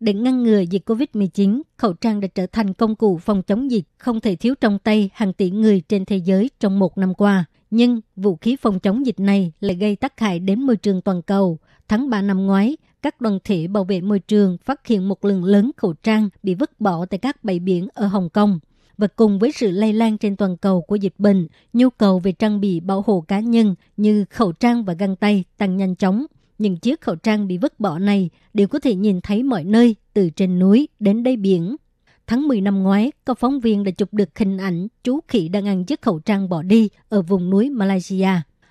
Để ngăn ngừa dịch COVID-19, khẩu trang đã trở thành công cụ phòng chống dịch không thể thiếu trong tay hàng tỷ người trên thế giới trong một năm qua. Nhưng vũ khí phòng chống dịch này lại gây tác hại đến môi trường toàn cầu. Tháng 3 năm ngoái, các đoàn thể bảo vệ môi trường phát hiện một lượng lớn khẩu trang bị vứt bỏ tại các bãi biển ở Hồng Kông. Và cùng với sự lây lan trên toàn cầu của dịch bệnh, nhu cầu về trang bị bảo hộ cá nhân như khẩu trang và găng tay tăng nhanh chóng – những chiếc khẩu trang bị vứt bỏ này đều có thể nhìn thấy mọi nơi, từ trên núi đến đáy biển. Tháng 10 năm ngoái, có phóng viên đã chụp được hình ảnh chú khỉ đang ăn chiếc khẩu trang bỏ đi ở vùng núi Malaysia.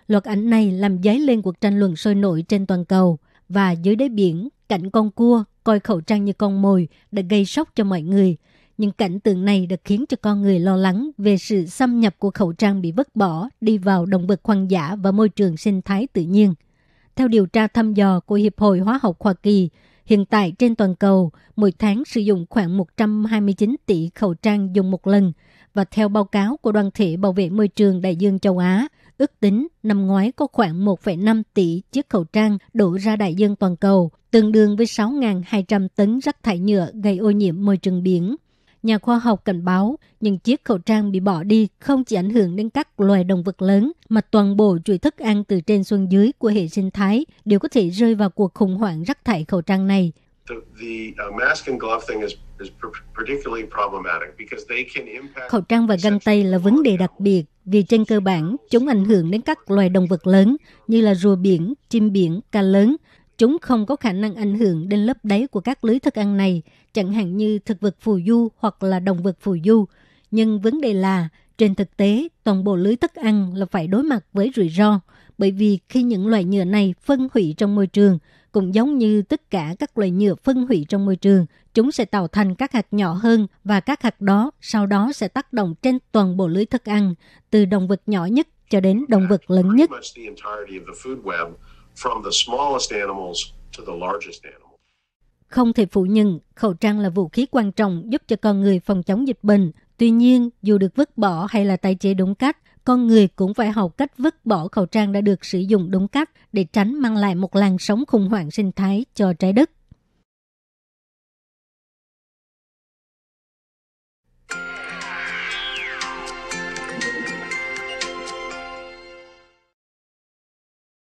Loạt ảnh này làm dấy lên cuộc tranh luận sôi nổi trên toàn cầu và dưới đáy biển, cảnh con cua coi khẩu trang như con mồi đã gây sốc cho mọi người. Những cảnh tượng này đã khiến cho con người lo lắng về sự xâm nhập của khẩu trang bị vứt bỏ đi vào động vật hoang dã và môi trường sinh thái tự nhiên – theo điều tra thăm dò của Hiệp hội Hóa học Hoa Kỳ, hiện tại trên toàn cầu, mỗi tháng sử dụng khoảng 129 tỷ khẩu trang dùng một lần. Và theo báo cáo của Đoàn thể Bảo vệ Môi trường Đại dương Châu Á, ước tính năm ngoái có khoảng 1,5 tỷ chiếc khẩu trang đổ ra đại dương toàn cầu, tương đương với 6.200 tấn rác thải nhựa gây ô nhiễm môi trường biển. Nhà khoa học cảnh báo, những chiếc khẩu trang bị bỏ đi không chỉ ảnh hưởng đến các loài động vật lớn, mà toàn bộ chuỗi thức ăn từ trên xuống dưới của hệ sinh thái đều có thể rơi vào cuộc khủng hoảng rác thải khẩu trang này. Uh, khẩu trang và găng tay là vấn đề đặc biệt vì trên cơ bản chúng ảnh hưởng đến các loài động vật lớn như là rùa biển, chim biển, cá lớn – Chúng không có khả năng ảnh hưởng đến lớp đáy của các lưới thức ăn này, chẳng hạn như thực vật phù du hoặc là động vật phù du. Nhưng vấn đề là, trên thực tế, toàn bộ lưới thức ăn là phải đối mặt với rủi ro, bởi vì khi những loại nhựa này phân hủy trong môi trường, cũng giống như tất cả các loại nhựa phân hủy trong môi trường, chúng sẽ tạo thành các hạt nhỏ hơn và các hạt đó sau đó sẽ tác động trên toàn bộ lưới thức ăn, từ động vật nhỏ nhất cho đến động vật lớn nhất from the smallest animals to the largest animals. Không thể phủ nhận, khẩu trang là vũ khí quan trọng giúp cho con người phòng chống dịch bệnh. Tuy nhiên, dù được vứt bỏ hay là tái chế đúng cách, con người cũng phải học cách vứt bỏ khẩu trang đã được sử dụng đúng cách để tránh mang lại một làn sóng khủng hoảng sinh thái cho trái đất.